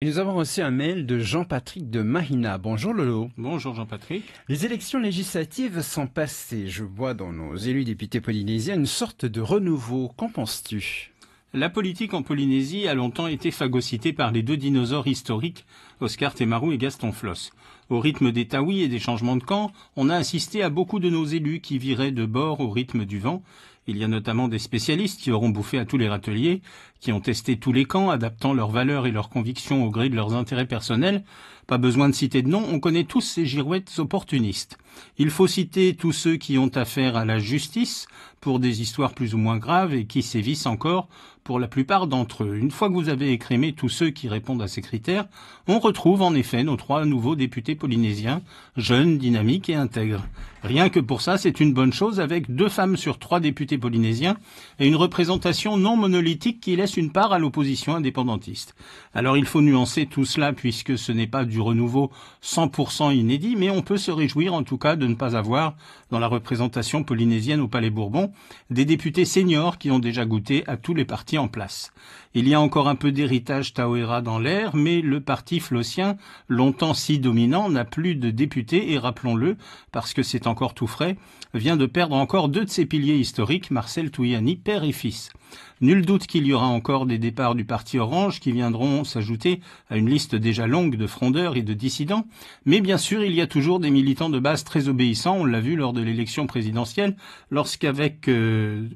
nous avons reçu un mail de Jean-Patrick de Mahina. Bonjour Lolo. Bonjour Jean-Patrick. Les élections législatives sont passées. Je vois dans nos élus députés polynésiens une sorte de renouveau. Qu'en penses-tu La politique en Polynésie a longtemps été phagocytée par les deux dinosaures historiques, Oscar Temaru et Gaston Floss. Au rythme des taouis et des changements de camp, on a assisté à beaucoup de nos élus qui viraient de bord au rythme du vent. Il y a notamment des spécialistes qui auront bouffé à tous les râteliers, qui ont testé tous les camps, adaptant leurs valeurs et leurs convictions au gré de leurs intérêts personnels. Pas besoin de citer de nom, on connaît tous ces girouettes opportunistes. Il faut citer tous ceux qui ont affaire à la justice pour des histoires plus ou moins graves et qui sévissent encore pour la plupart d'entre eux. Une fois que vous avez écrémé tous ceux qui répondent à ces critères, on retrouve en effet nos trois nouveaux députés polynésiens, jeunes, dynamiques et intègres. Rien que pour ça, c'est une bonne chose avec deux femmes sur trois députés polynésiens et une représentation non monolithique qui laisse une part à l'opposition indépendantiste. Alors il faut nuancer tout cela puisque ce n'est pas du renouveau 100% inédit, mais on peut se réjouir en tout cas de ne pas avoir dans la représentation polynésienne au Palais Bourbon des députés seniors qui ont déjà goûté à tous les partis en place. Il y a encore un peu d'héritage Taouera dans l'air, mais le parti flossien, longtemps si dominant, n'a plus de députés et rappelons-le, parce que c'est encore tout frais, vient de perdre encore deux de ses piliers historiques, Marcel Touyani, père et fils. Nul doute qu'il y aura encore des départs du Parti Orange qui viendront s'ajouter à une liste déjà longue de frondeurs et de dissidents, mais bien sûr il y a toujours des militants de base très obéissants, on l'a vu lors de l'élection présidentielle, lorsqu'avec euh,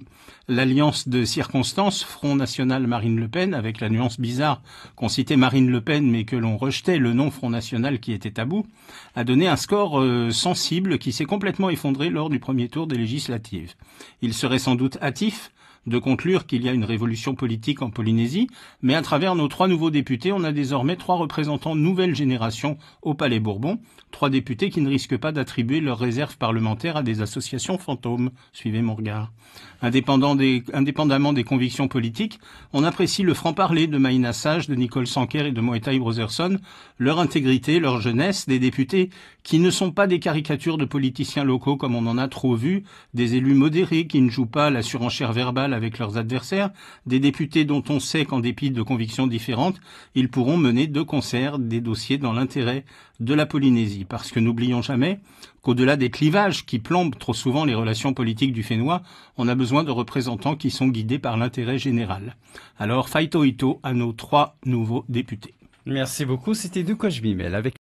l'alliance de circonstances Front National Marine Le Pen, avec la nuance bizarre qu'on citait Marine Le Pen mais que l'on rejetait le nom Front National qui était tabou, a donné un score euh, sensible qui s'est complètement effondré lors du premier tour des législatives. Il serait sans doute hâtif de conclure qu'il y a une révolution politique en Polynésie, mais à travers nos trois nouveaux députés, on a désormais trois représentants nouvelle génération au Palais Bourbon, trois députés qui ne risquent pas d'attribuer leurs réserves parlementaires à des associations fantômes. Suivez mon regard. indépendamment des convictions politiques, on apprécie le franc-parler de Maïna Sage, de Nicole Sanquer et de Moetai Brotherson, leur intégrité, leur jeunesse, des députés qui ne sont pas des caricatures de politiciens locaux comme on en a trop vu, des élus modérés qui ne jouent pas la surenchère verbale avec leurs adversaires, des députés dont on sait qu'en dépit de convictions différentes, ils pourront mener de concert des dossiers dans l'intérêt de la Polynésie. Parce que n'oublions jamais qu'au-delà des clivages qui plombent trop souvent les relations politiques du Fénois, on a besoin de représentants qui sont guidés par l'intérêt général. Alors, Faito Ito à nos trois nouveaux députés. Merci beaucoup, c'était je Bimel avec